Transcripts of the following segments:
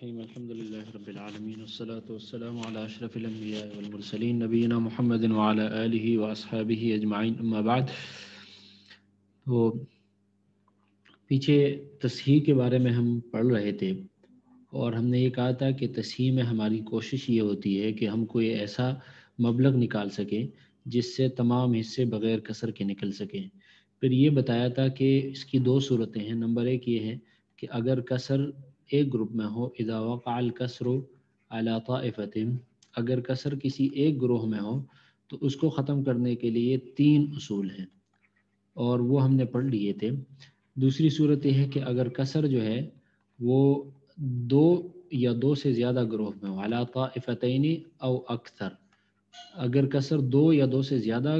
तो पीछे तस्ही के बारे में हम पढ़ रहे थे और हमने ये कहा था कि तस्ही में हमारी कोशिश ये होती है कि हम कोई ऐसा मबलग निकाल सकें जिससे तमाम हिस्से बग़ैर कसर के निकल सकें फिर ये बताया था कि इसकी दो सूरतें हैं नंबर एक ये है कि अगर कसर एक ग्रुप में हो इजावाकाल वक़ाल कसर अला फ़तिम अगर कसर किसी एक ग्रोह में हो तो उसको ख़त्म करने के लिए तीन असूल हैं और वो हमने पढ़ लिए थे दूसरी सूरत यह है कि अगर कसर जो है वो दो या दो से ज़्यादा ग्रोह में हो अला फ़तनी और अक्सर अगर कसर दो या दो से ज़्यादा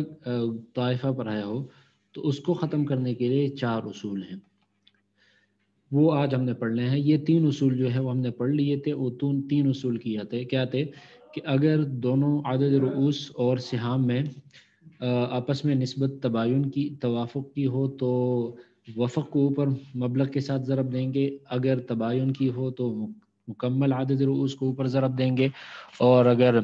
तयफा पर आया हो तो उसको ख़त्म करने के लिए चार असूल हैं वो आज हमने पढ़ने हैं ये तीन उसूल जो है वो हमने पढ़ लिए थे वो तीन उसूल किया थे क्या थे कि अगर दोनों आदद रूस और सिहाम में आपस में नस्बत तबायन की तवाफ़ की हो तो वफ़क को ऊपर मबलग के साथ ज़रब देंगे अगर तबायन की हो तो मुकम्मल आदद रूस को ऊपर ज़रब देंगे और अगर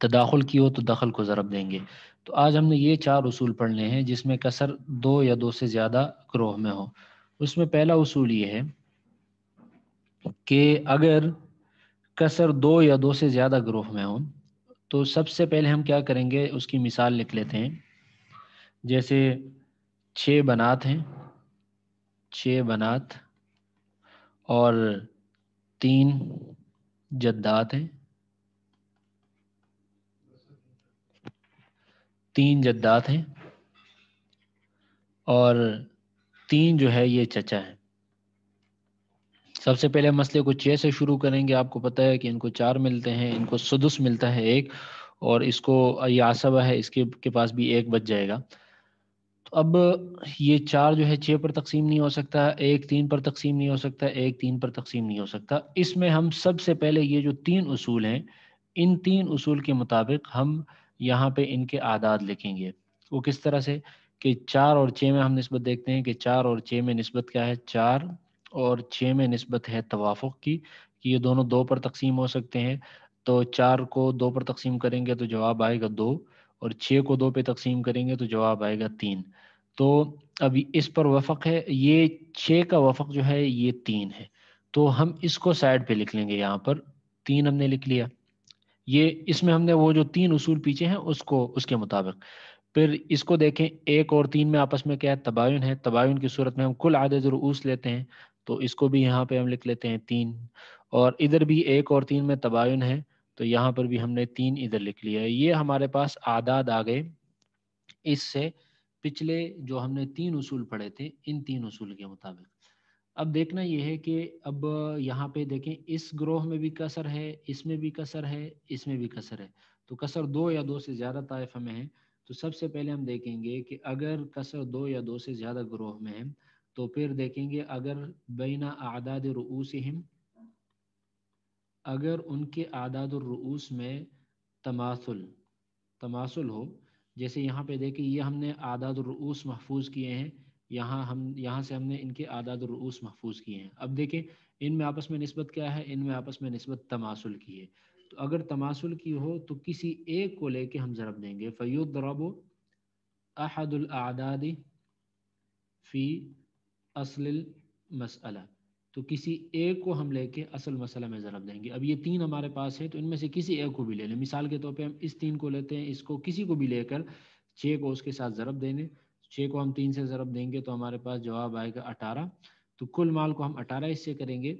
तदाखुल की हो तो दखल को ज़रब देंगे तो आज हमने ये चार उसूल पढ़ने हैं जिसमें कसर दो या दो से ज़्यादा ग्रोह में हो उसमें पहला उसूल ये है कि अगर कसर दो या दो से ज़्यादा ग्रोह में हो तो सबसे पहले हम क्या करेंगे उसकी मिसाल लिख लेते हैं जैसे छः बनात हैं छ बनात और तीन जद्दात हैं तीन जद्दात हैं और तीन जो है ये चचा है सबसे पहले मसले को छह से शुरू करेंगे आपको पता है कि इनको चार मिलते हैं इनको सुदस मिलता है एक और इसको ये आसबा है इसके के पास भी एक बच जाएगा तो अब ये चार जो है छः पर तकसीम नहीं हो सकता एक तीन पर तकसीम नहीं हो सकता एक तीन पर तकसीम नहीं हो सकता इसमें हम सबसे पहले ये जो तीन असूल हैं इन तीन असूल के मुताबिक हम यहाँ पे इनके आदाद लिखेंगे वो किस तरह से कि चार और छः में हम नस्बत देखते हैं कि चार और छः में नस्बत क्या है चार और छः में नस्बत है तवाफ़ की कि ये दोनों दो पर तकसीम हो सकते हैं तो चार को दो पर तकसीम करेंगे तो जवाब आएगा दो और छः को दो पे तकसीम करेंगे तो जवाब आएगा तीन तो अब इस पर वफ़क है ये छः का वफ़क जो है ये तीन है तो हम इसको साइड पे लिख लेंगे यहाँ पर तीन हमने लिख लिया ये इसमें हमने वो जो तीन उसूल पीछे हैं उसको उसके मुताबिक फिर इसको देखें एक और तीन में आपस में क्या है तबायन है तबायन की सूरत में हम कुल आदत रऊस लेते हैं तो इसको भी यहाँ पे हम लिख लेते हैं तीन और इधर भी एक और तीन में तबायन है तो यहाँ पर भी हमने तीन इधर लिख लिया है ये हमारे पास आदाद आ गए इससे पिछले जो हमने तीन उसूल पढ़े थे इन तीन उसूल के मुताबिक अब देखना यह है कि अब यहाँ पे देखें इस ग्रोह में भी कसर है इसमें भी कसर है इसमें भी कसर है तो कसर दो या दो से ज़्यादा तायफा में है तो सबसे पहले हम देखेंगे कि अगर कसर दो या दो से ज़्यादा ग्रोह में है तो फिर देखेंगे अगर बैना आदाद रूस हिम अगर उनके आदाद रूस में तमासुल तमासुल हो जैसे यहाँ पे देखिए ये हमने आदाद रूस महफूज किए हैं यहाँ हम यहाँ से हमने इनके आदाद रूस महफूज किए हैं अब देखें इनमें आपस में नस्बत क्या है इनमें आपस में नस्बत तमासुल की है अगर तमासुल की हो तो किसी एक को लेके हम ज़रब देंगे फ़ैद रबो अहदुलदादी फ़ी असल मसला तो किसी एक को हम लेके असल मसला में ज़रब देंगे अब ये तीन हमारे पास है तो इनमें से किसी एक को भी ले लें मिसाल के तौर पे हम इस तीन को लेते हैं इसको किसी को भी लेकर छः को उसके साथ ज़रब देने छः को हम तीन से ज़रब देंगे तो हमारे पास जवाब आएगा अठारह तो कुल माल को हम अठारह इससे करेंगे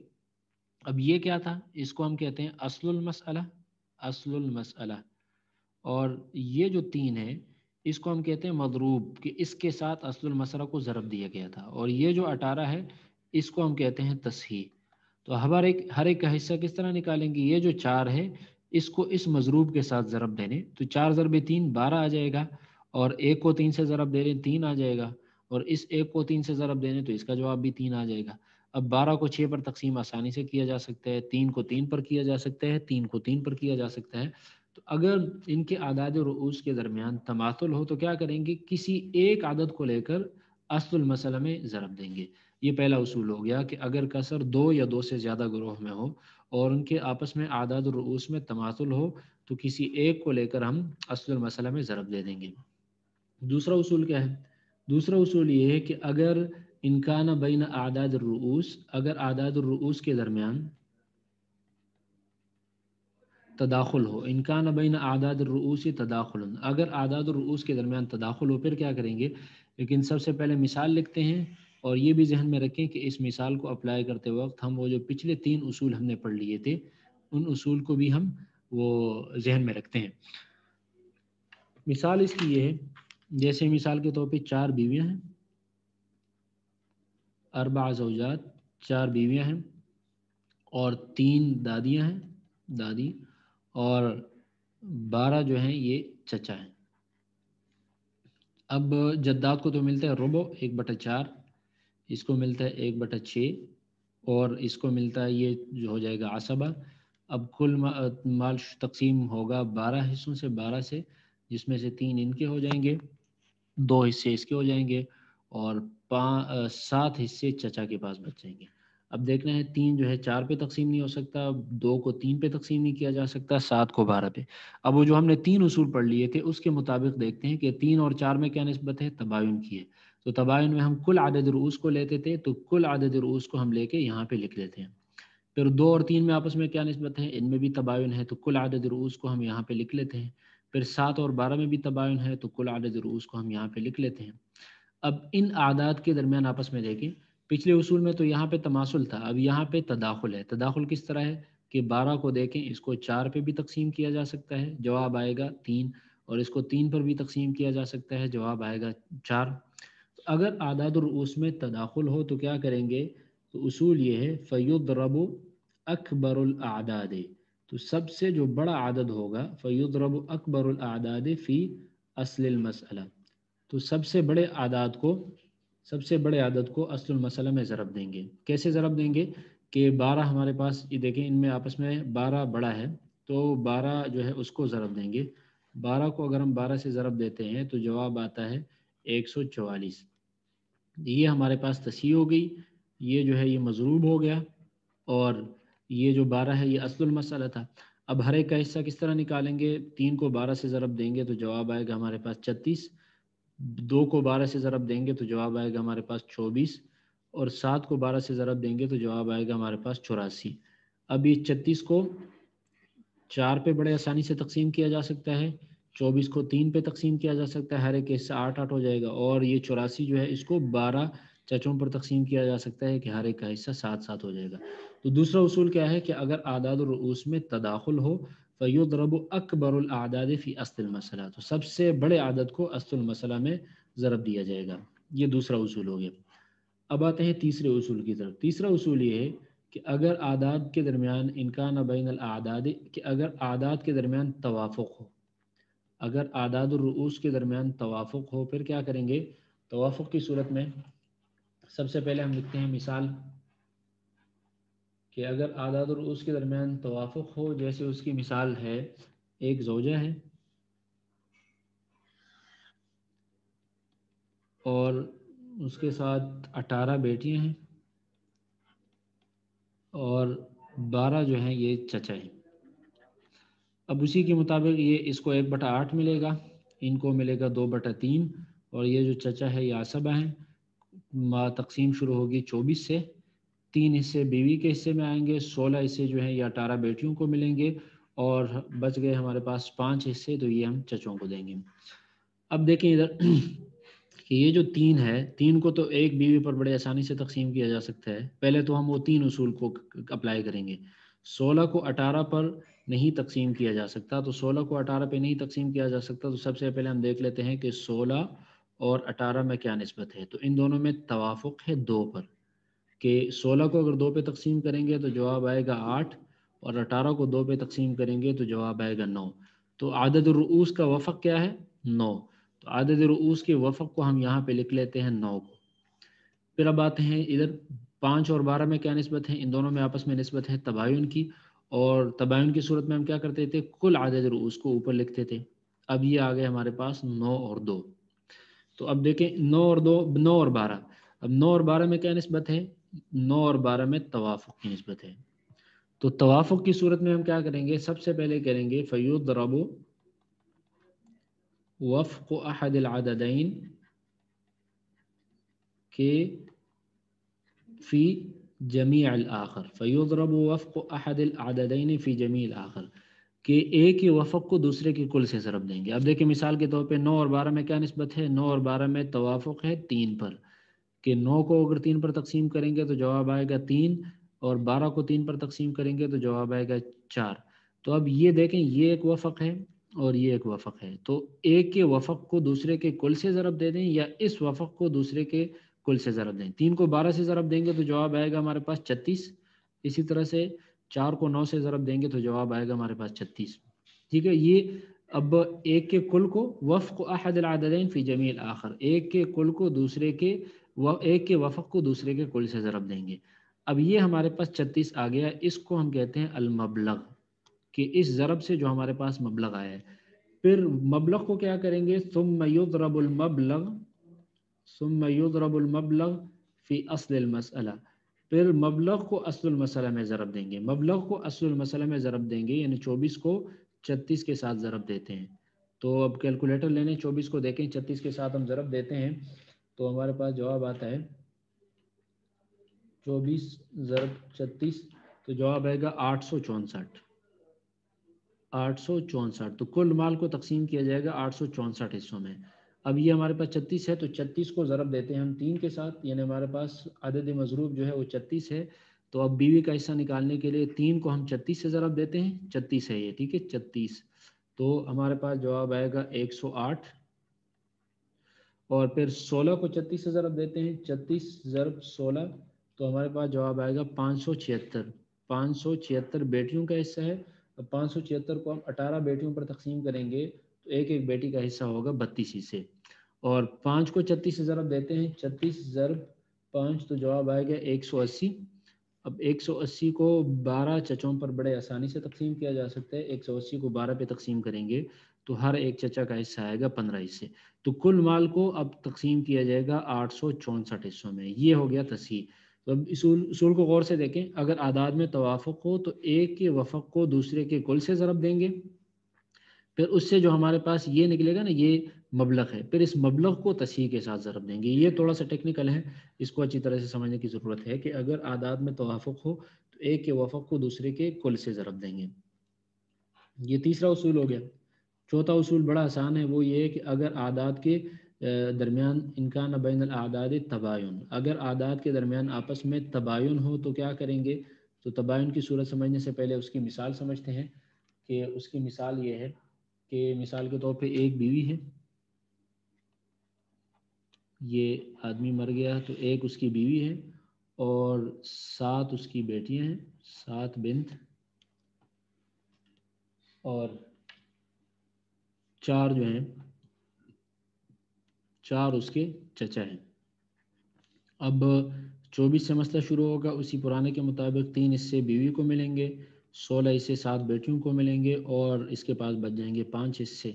अब ये क्या था इसको हम कहते हैं असलुल मसला असलुल मसला और ये जो तीन है इसको हम कहते हैं मदरूब कि इसके साथ असलुल मसला को ज़रब दिया गया था और ये जो अटारा है इसको हम कहते हैं तस्ही तो हर एक हर एक का हिस्सा किस तरह निकालेंगे ये जो चार है इसको इस मजरूब के साथ ज़रब देने तो चार ज़रब तीन बारह आ जाएगा और एक को तीन से ज़रब दे रहे तीन आ जाएगा और इस एक को तीन से ज़रब देने तो इसका जवाब भी तीन आ जाएगा अब बारह को छः पर तकसीम आसानी से किया जा सकता है तीन को तीन पर किया जा सकता है तीन को तीन पर किया जा सकता है तो अगर इनके आदाद रूस के दरमियान तमातुल हो तो क्या करेंगे किसी एक आदत को लेकर असल में ज़रब देंगे ये पहला उसूल हो गया कि अगर कसर दो या दो से ज़्यादा ग्रोह में हो और उनके आपस में आदाद रूस में तमातुल हो तो किसी एक को लेकर हम असल मसला में ज़रब दे देंगे दूसरा उसूल क्या है दूसरा उसूल ये है कि अगर इनकान बैन आदाद रूस अगर आदाद रूस के दरमियान तदाखुल हो इनकान बैन आदाद रूस तदाखुल अगर आदाद रूस के दरमियान तदाखुल हो फिर क्या करेंगे लेकिन सबसे पहले मिसाल लिखते हैं और ये भी जहन में रखें कि इस मिसाल को अप्लाई करते वक्त हम वो जो पिछले तीन उसूल हमने पढ़ लिए थे उन उसूल को भी हम वो जहन में रखते हैं मिसाल इसकी ये है जैसे मिसाल के तौर पर चार बीवियाँ हैं अरबा जवजात चार बीवियाँ हैं और तीन दादियाँ हैं दादी और बारह जो हैं ये चचा हैं अब जद्दाद को तो मिलता है रुबो एक बटा चार इसको मिलता है एक बटा छः और इसको मिलता है ये जो हो जाएगा आसबा अब कुल माल तकसीम होगा बारह हिस्सों से बारह से जिसमें से तीन इनके हो जाएंगे दो हिस्से इसके हो जाएंगे और सात हिस्से चचा के पास बचेंगे अब देखना है तीन जो है चार पे तकसीम नहीं हो सकता दो को तीन पे तकसीम नहीं किया जा सकता सात को बारह पे अब वो जो हमने तीन उसूल पढ़ लिए थे उसके मुताबिक देखते हैं कि तीन और चार में क्या नस्बत है तबायन की है तो तबायन में हम कुल आदद रूस को लेते थे तो कुल आदद रूस को हम लेके यहाँ पे लिख लेते हैं फिर दो और तीन में आपस में क्या नस्बत है इनमें भी तबायन है तो कुल आदद रूस को हम यहाँ पे लिख लेते हैं फिर सात और बारह में भी तबायन है तो कुल आदद रूस को हम यहाँ पे लिख लेते हैं अब इन आदात के दरमियान आपस में देखें पिछले उसूल में तो यहाँ पे तमासुल था अब यहाँ पे तदाखुल है तदाखुल किस तरह है कि बारह को देखें इसको चार पे भी तकसीम किया जा सकता है जवाब आएगा तीन और इसको तीन पर भी तकसीम किया जा सकता है जवाब आएगा चार तो अगर आदाद में तदाखुल हो तो क्या करेंगे तो उसूल ये है फ़ैद रबो आदाद तो सबसे जो बड़ा आदद होगा फ़ैद रबो आदाद फ़ी असल मसला तो सबसे बड़े आदात को सबसे बड़े आदत को असल में ज़रब देंगे कैसे ज़रब देंगे कि बारह हमारे पास ये देखें इनमें आपस में बारह बड़ा है तो बारह जो है उसको ज़रब देंगे बारह को अगर हम बारह से ज़रब देते हैं तो जवाब आता है एक सौ चवालीस ये हमारे पास तसी हो गई ये जो है ये मजरूब हो गया और ये जो बारह है ये असल मसला था अब हर एक का हिस्सा किस तरह निकालेंगे तीन को बारह से ज़रब देंगे तो जवाब आएगा हमारे पास छत्तीस दो को बारह से ज़रब देंगे तो जवाब आएगा हमारे पास चौबीस और सात को बारह से ज़रब देंगे तो जवाब आएगा हमारे पास चौरासी अब ये छत्तीस को चार पे बड़े आसानी से तकसीम किया जा सकता है चौबीस को तीन पे तकसीम किया जा सकता है हर एक हिस्सा आठ आठ हो जाएगा और ये चौरासी जो है इसको बारह चचों पर तकसीम किया जा सकता है कि हर एक का हिस्सा सात सात हो जाएगा तो दूसरा उसूल क्या है कि अगर आदाद और उसमें में तदाखुल हो फ़युदरब अकबर फ़ी मसला तो सबसे बड़े आदत को मसला में ज़रब दिया जाएगा ये दूसरा उसूल हो गया अब आते हैं तीसरे उसूल की तरफ तीसरा उसूल ये है कि अगर आदाद के दरमियान इनकान बैन आदाद कि अगर आदाद के दरमियान तवाफ़ हो अगर आदाद रूस के दरमियान तवाफ़ हो फिर क्या करेंगे तवाफ़ की सूरत में सबसे पहले हम लिखते हैं मिसाल कि अगर आदाद और उसके दरमियान तवाफ़ हो जैसे उसकी मिसाल है एक जोजा है और उसके साथ अठारह बेटियां हैं और बारह जो हैं ये चचा हैं अब उसी के मुताबिक ये इसको एक बटा आठ मिलेगा इनको मिलेगा दो बटा तीन और ये जो चचा है ये आसबा हैं तकसीम शुरू होगी चौबीस से तीन हिस्से बीवी के हिस्से में आएंगे सोलह हिस्से जो है ये अठारह बेटियों को मिलेंगे और बच गए हमारे पास पांच हिस्से तो ये हम चचों को देंगे अब देखें इधर कि ये जो तीन है तीन को तो एक बीवी पर बड़े आसानी से तकसीम किया जा सकता है पहले तो हम वो तीन उसूल को अप्लाई करेंगे सोलह को अठारह पर नहीं तकसीम किया जा सकता तो सोलह को अठारह पे नहीं तकसीम किया जा सकता तो सबसे पहले हम देख लेते हैं कि सोलह और अठारह में क्या नस्बत है तो इन दोनों में तवाफुक है दो पर कि 16 को अगर दो पे तकसीम करेंगे तो जवाब आएगा आठ और 18 को दो पे तकसीम करेंगे तो जवाब आएगा नौ तो आदद रूस का वफ़क क्या है नौ तो आदद रूस के वफ़क को हम यहाँ पे लिख लेते हैं नौ को फिर अब आते हैं इधर पाँच और बारह में क्या नस्बत है इन दोनों में आपस में नस्बत है तबायन की और तबायन की सूरत में हम क्या करते थे कुल आदद रूस को ऊपर लिखते थे अब ये आ गए हमारे पास नौ और दो तो अब देखें नौ और दो नौ और बारह अब नौ और बारह में क्या नस्बत है नौ और बारह में तवाफ़ की नस्बत है तो तवाफ़ की सूरत में हम क्या करेंगे सबसे पहले करेंगे फ़यूद रबो वफ़ को अहदलादीन के फ़ी जमी अल आखर फ़यूद रबो वफ़ को अहदलादीन फ़ी जमी आखर के एक ही वफ़क को दूसरे के कुल से ज़रब देंगे अब देखिए मिसाल के तौर पे नौ और बारह में क्या नस्बत है नौ और बारह में तवाफ़ है तीन पर कि नौ को अगर तीन पर तकसीम करेंगे तो जवाब आएगा तीन और बारह को तीन पर तकसीम करेंगे तो जवाब आएगा चार तो अब ये देखें ये एक वफ़क है और ये एक वफ़क है तो एक के वफ़क को दूसरे के कुल से ज़रब दे दें या इस वफ़क को दूसरे के कुल से ज़रब दें तीन को बारह से ज़रब देंगे तो जवाब आएगा हमारे पास छत्तीस इसी तरह से चार को नौ से ज़रब देंगे तो जवाब आएगा हमारे पास छत्तीस ठीक है ये अब एक के कुल को वफ़ को अहद फ़ी जमील आखिर एक के कुल को दूसरे के वह एक के वफ़क को दूसरे के कुल से ज़रब देंगे अब ये हमारे पास छत्तीस आ गया इसको हम कहते हैं अलमबलग कि इस ज़रब से जो हमारे पास मबलग आया है फिर मबलग को क्या करेंगे सुम रबुलमबलग सुम रबुलमबलग फ़ी असलमसला फिर मबलग को असलमसला में ज़रब देंगे मबलग को असलमसला में ज़रब देंगे यानी चौबीस को छत्तीस के साथ ज़रब देते हैं तो अब कैलकुलेटर लेने चौबीस को देखें छत्तीस के साथ हम ज़रब देते हैं तो हमारे पास जवाब आता है चौबीस जरब छत्तीस तो जवाब आएगा आठ सौ चौंसठ आठ सौ चौंसठ तो कुल माल को तकसीम किया जाएगा आठ सौ चौंसठ हिस्सों में अब ये हमारे पास छत्तीस है तो छत्तीस को ज़रब देते हैं हम तीन के साथ यानी हमारे पास अदद मजरूब जो है वो छत्तीस है तो अब बीवी का हिस्सा निकालने के लिए तीन को हम छत्तीस से ज़रब देते हैं छत्तीस है ये ठीक है छत्तीस तो हमारे पास जवाब आएगा एक सौ आठ और फिर सोलह को छत्तीस से ज़रब देते हैं छत्तीस ज़रब सोलह तो हमारे पास जवाब आएगा पाँच सौ छिहत्तर पाँच सौ छिहत्तर बेटियों का हिस्सा है अब पाँच सौ छिहत्तर को हम अठारह बेटियों पर तकसीम करेंगे तो एक एक बेटी का हिस्सा होगा बत्तीस हिस्से और पाँच को छत्तीस से ज़रब देते हैं छत्तीस ज़रब पाँच तो जवाब आएगा एक सौ अस्सी अब 180 को 12 चचों पर बड़े आसानी से तकसीम किया जा सकता है अस्सी को बारह पे तकसीम करेंगे तो हर एक चचा का हिस्सा आएगा पंद्रह हिस्से तो कुल माल को अब तकसीम किया जाएगा आठ सौ चौंसठ हिस्सों में ये हो गया तसीह तो अब इसूल को गौर से देखें अगर आदाद में तवाफ़ हो तो एक के वफ़क को दूसरे के कुल से ज़रब देंगे फिर उससे जो हमारे पास ये निकलेगा ना ये मबलग है फिर इस मबलग को तसीह के साथ ज़रब देंगे ये थोड़ा सा टेक्निकल है इसको अच्छी तरह से समझने की ज़रूरत है कि अगर आदाद में तवाफ़ हो तो एक के वफ़क को दूसरे के कुल से ज़रब देंगे ये तीसरा उसूल हो गया चौथा उसूल बड़ा आसान है वो ये है कि अगर आदात के दरमियान इनका नबैन आदाद तबायन अगर आदात के दरमियान आपस में तबायन हो तो क्या करेंगे तो तबायन की सूरत समझने से पहले उसकी मिसाल समझते हैं कि उसकी मिसाल ये है कि मिसाल के तौर पे एक बीवी है ये आदमी मर गया तो एक उसकी बीवी है और सात उसकी बेटियां हैं सात बिंद और चार जो हैं चार उसके चचा हैं अब चौबीस से मसला शुरू होगा उसी पुराने के मुताबिक तीन इससे बीवी को मिलेंगे सोलह इससे सात बेटियों को मिलेंगे और इसके पास बच जाएंगे पांच इससे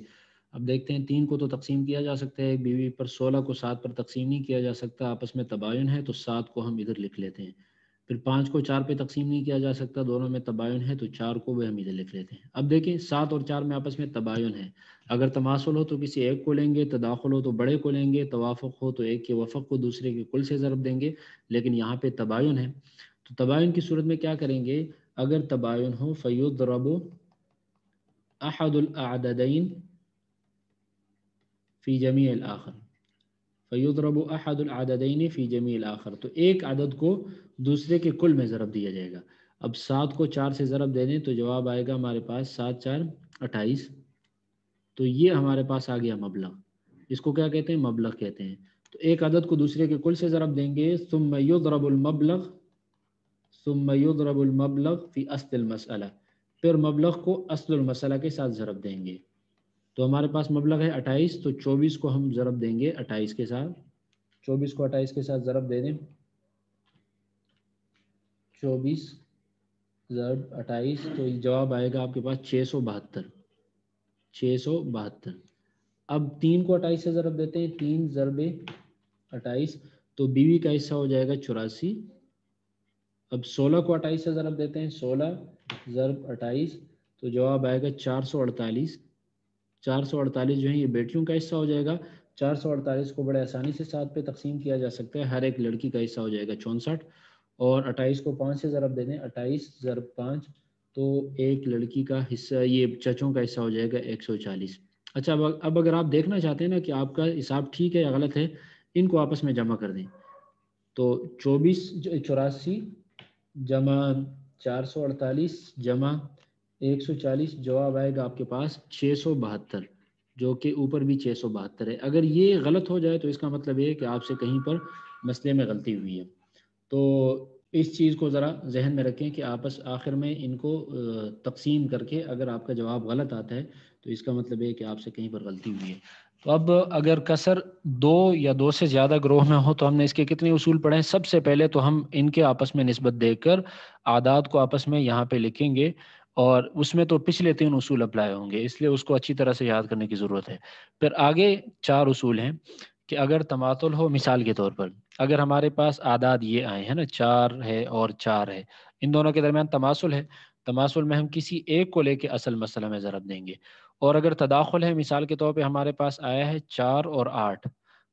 अब देखते हैं तीन को तो तकसीम किया जा सकता है एक बीवी पर सोलह को सात पर तकसीम नहीं किया जा सकता आपस में तबायन है तो सात को हम इधर लिख लेते हैं फिर पाँच को चार पे तकसीम नहीं किया जा सकता दोनों में तबायन है तो चार को भी हम इधर लिख लेते हैं अब देखें सात और चार में आपस में तबायन है अगर तमासुल हो तो किसी एक को लेंगे तदाखल हो तो बड़े को लेंगे तवाफ़ हो तो एक के वफ़क को दूसरे के कुल से ज़रब देंगे लेकिन यहाँ पे तबायन है तो तबायन की सूरत में क्या करेंगे अगर तबायन हो फ़युद्रबो अहदुलदीन फ़ी जमी आखर फ़युदरब अहदुलदीन फ़ी जमील आखिर तो एक आदद को दूसरे के कुल में ज़रब दिया जाएगा अब सात को चार से ज़रब दे दें तो जवाब आएगा हमारे पास सात चार अट्ठाईस तो ये हमारे पास आ गया मबलग इसको क्या कहते हैं मबलग कहते हैं तो एक आदद को दूसरे के कुल से ज़रब देंगे सुमयदरबुलमबलग सुमयदरबुलमबलग फ़ी असलमसला फिर मबलग को असलमसला के साथ ज़रब देंगे तो हमारे पास मबलग है अट्ठाईस तो चौबीस को हम ज़रब देंगे अट्ठाईस के साथ चौबीस को अट्ठाईस के साथ ज़रब दे दें चौबीस ज़रब अट्ठाईस तो जवाब आएगा आपके पास छः सौ बहत्तर छः सौ बहत्तर अब तीन को अट्ठाईस से ज़रब देते हैं तीन ज़रबे अट्ठाईस तो बीवी का हिस्सा हो जाएगा चौरासी अब सोलह को अट्ठाईस से ज़रब देते हैं सोलह ज़रब अट्ठाईस तो जवाब आएगा चार सौ अड़तालीस चार सौ अड़तालीस जो है ये बेटियों का हिस्सा हो जाएगा चार सौ अड़तालीस को बड़े आसानी से सात पे तकसीम किया जा सकता है हर एक लड़की का हिस्सा हो जाएगा चौंसठ और अट्ठाईस को पाँच से ज़रब दे दें अट्ठाईस ज़रब पाँच तो एक लड़की का हिस्सा ये चचों का हिस्सा हो जाएगा एक सौ चालीस अच्छा अब अब अगर आप देखना चाहते हैं ना कि आपका हिसाब ठीक है या गलत है इनको आपस में जमा कर दें तो चौबीस चौरासी जमा चार सौ अड़तालीस जमा 140 जवाब आएगा आपके पास छः जो कि ऊपर भी छः है अगर ये गलत हो जाए तो इसका मतलब ये है कि आपसे कहीं पर मसले में गलती हुई है तो इस चीज़ को ज़रा जहन में रखें कि आपस आखिर में इनको तकसीम करके अगर आपका जवाब गलत आता है तो इसका मतलब है कि आपसे कहीं पर गलती हुई है तो अब अगर कसर दो या दो से ज़्यादा ग्रोह में हो तो हमने इसके कितने उसूल पढ़े हैं सबसे पहले तो हम इनके आपस में नस्बत देकर आदात को आपस में यहाँ पे लिखेंगे और उसमें तो पिछले तीन उसूल अप्लाई होंगे इसलिए उसको अच्छी तरह से याद करने की ज़रूरत है फिर आगे चार उसूल हैं कि अगर तमातुल हो मिसाल के तौर पर अगर हमारे पास आदाद ये आए हैं ना चार है और चार है इन दोनों के दरमियान तमासुल है तमासुल में हम किसी एक को लेके असल मसला में ज़रब देंगे और अगर तदाखुल है मिसाल के तौर पे हमारे पास आया है चार और आठ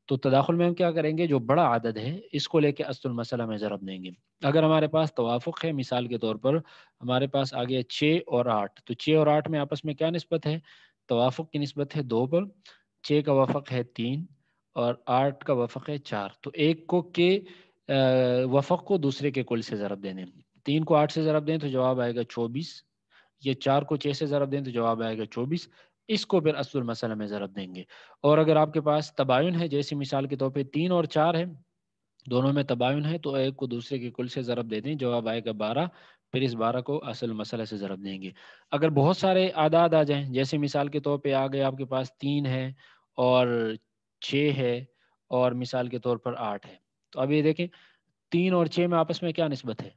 तो तदाखुल में हम क्या करेंगे जो बड़ा आदद है इसको लेके असल मसला में ज़रब देंगे अगर हमारे पास तवाफ़ुक है मिसाल के तौर पर हमारे पास आ गया छः और आठ तो छः और आठ में आपस में क्या नस्बत है तवाफ़ुक की नस्बत है दो पर छः का वफ़क है तीन और आठ का वफ़क है चार तो एक को के वफ़क को दूसरे के कुल से ज़रब देने तीन को आठ से ज़रब दें तो जवाब आएगा चौबीस या चार को छः से ज़रब दें तो जवाब आएगा चौबीस इसको फिर असल मसल में ज़रब देंगे और अगर आपके पास तबायन है जैसे मिसाल के तौर पर तीन और चार है दोनों में तबायन है तो एक को दूसरे के कुल से ज़रब दे दें जवाब आएगा बारह फिर इस बारह को असल मसले से ज़रब देंगे अगर बहुत सारे आदाद आ जाए जैसे मिसाल के तौर पर आ गए आपके पास तीन है और छः है और मिसाल के तौर पर आठ है तो अब ये देखें तीन और छः में आपस में क्या नस्बत है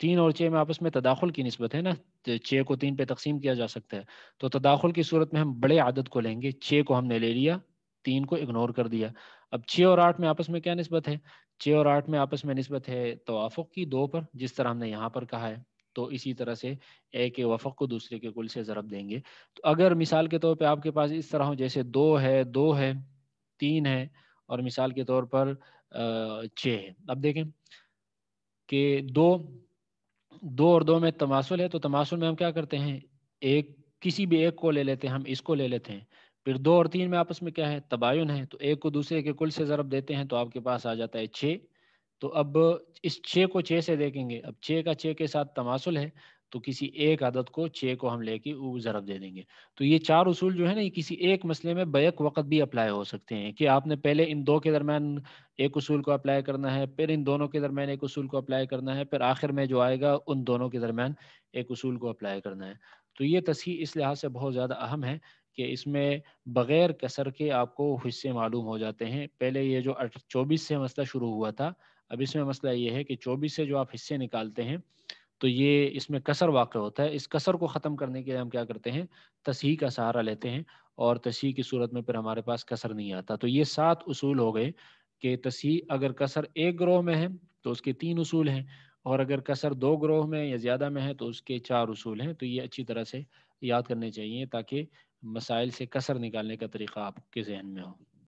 तीन और छः में आपस में तदाखुल की नस्बत है ना तो छः को तीन पे तकसीम किया जा सकता है तो तदाखुल की सूरत में हम बड़े आदत को लेंगे छः को हमने ले लिया तीन को इग्नोर कर दिया अब छः और आठ में आपस में क्या नस्बत है छः और आठ में आपस में नस्बत है तो आफुक की दो पर जिस तरह हमने यहाँ पर कहा है तो इसी तरह से एक वफ़ को दूसरे के कुल से ज़रब देंगे तो अगर मिसाल के तौर पर आपके पास इस तरह हो जैसे दो है दो है तीन है और मिसाल के तौर पर छः है अब देखें कि दो दो और दो में तमासुल है तो तमासुल में हम क्या करते हैं एक किसी भी एक को ले लेते हैं हम इसको ले लेते हैं फिर दो और तीन में आपस में क्या है तबायुन है तो एक को दूसरे के कुल से ज़रब देते हैं तो आपके पास आ जाता है छः तो अब इस छः को छः से देखेंगे अब छः का छः के साथ तमासुल है तो किसी एक आदत को छः को हम लेके ज़रब दे देंगे तो ये चार उसूल जो है ना ये किसी एक मसले में बैक वक्त भी अप्लाई हो सकते हैं कि आपने पहले इन दो के दरमियान एक उसूल को अप्लाई करना है फिर इन दोनों के दरमियान एक उसूल को अप्लाई करना है फिर आखिर में जो आएगा उन दोनों के दरमियान एक उसूल को अप्लाई करना है तो ये तस्ह इस लिहाज से बहुत ज़्यादा अहम है कि इसमें बग़ैर कसर के आपको हिस्से मालूम हो जाते हैं पहले ये जो चौबीस से मसला शुरू हुआ था अब इसमें मसला ये है कि चौबीस से जो आप हिस्से निकालते हैं तो ये इसमें कसर वाक़ होता है इस कसर को ख़त्म करने के लिए हम क्या करते हैं तसी का सहारा लेते हैं और तसी की सूरत में फिर हमारे पास कसर नहीं आता तो ये सात असूल हो गए कि तसी अगर कसर एक ग्रोह में है तो उसके तीन असूल हैं और अगर कसर दो ग्रोह में या ज़्यादा में है तो उसके चार असूल हैं तो ये अच्छी तरह से याद करने चाहिए ताकि मसाइल से कसर निकालने का तरीक़ा आपके जहन में हो